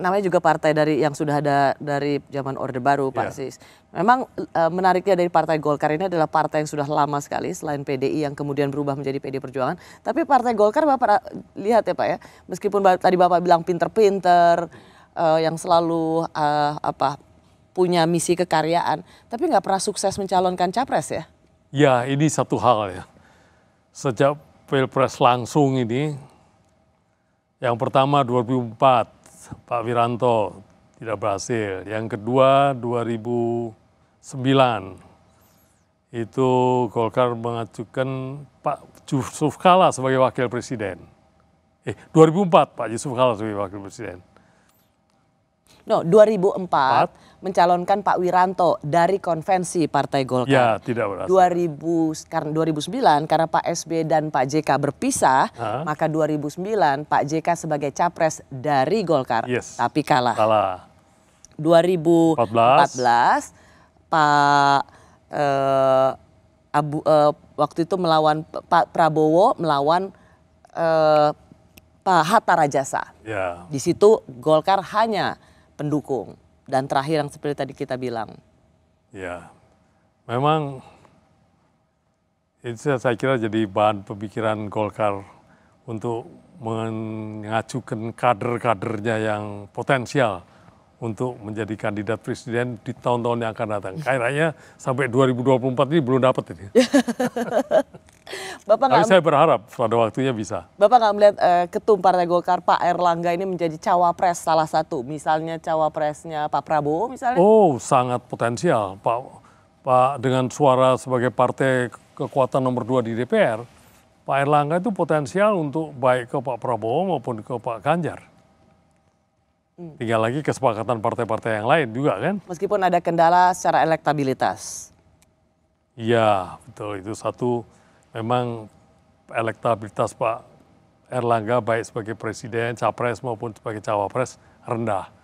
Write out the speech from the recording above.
namanya juga partai dari yang sudah ada dari zaman Orde Baru, iya. Pak yeah. Sis. Memang e, menariknya dari Partai Golkar ini adalah partai yang sudah lama sekali selain PDI yang kemudian berubah menjadi PD Perjuangan, tapi Partai Golkar Bapak eh, lihat ya Pak ya, meskipun tadi Bapak bilang pinter-pinter e, yang selalu e, apa punya misi kekaryaan, tapi nggak pernah sukses mencalonkan capres ya? Ya, ini satu hal ya. Sejak Pilpres langsung ini yang pertama 2004 Pak Wiranto tidak berhasil. Yang kedua 2009 itu Golkar mengajukan Pak Yusuf Kala sebagai wakil presiden. Eh 2004 Pak Yusuf Kala sebagai wakil presiden. No, 2004 mencalonkan Pak Wiranto dari konvensi Partai Golkar. Ya, tidak berhasil. 2000 karena 2009 karena Pak SB dan Pak JK berpisah, ha? maka 2009 Pak JK sebagai capres dari Golkar, yes. tapi kalah. Kalah. 2014 Pak eh, Abu eh, waktu itu melawan Pak Prabowo melawan eh, Pak Hatta Rajasa. Yeah. Di situ Golkar hanya pendukung. Dan terakhir yang seperti tadi kita bilang. Ya, memang itu saya kira jadi bahan pemikiran Golkar untuk mengajukan kader-kadernya yang potensial untuk menjadi kandidat presiden di tahun-tahun yang akan datang. Kayaknya sampai 2024 ini belum dapat ini. Bapak Tapi gak, saya berharap pada waktunya bisa. Bapak nggak melihat uh, ketum Partai Golkar Pak Erlangga ini menjadi cawapres salah satu, misalnya cawapresnya Pak Prabowo misalnya? Oh, sangat potensial. Pak Pak dengan suara sebagai partai kekuatan nomor dua di DPR, Pak Erlangga itu potensial untuk baik ke Pak Prabowo maupun ke Pak Ganjar. Hmm. Tinggal lagi kesepakatan partai-partai yang lain juga kan. Meskipun ada kendala secara elektabilitas. Iya, betul itu satu memang elektabilitas Pak Erlangga baik sebagai presiden, capres maupun sebagai cawapres rendah.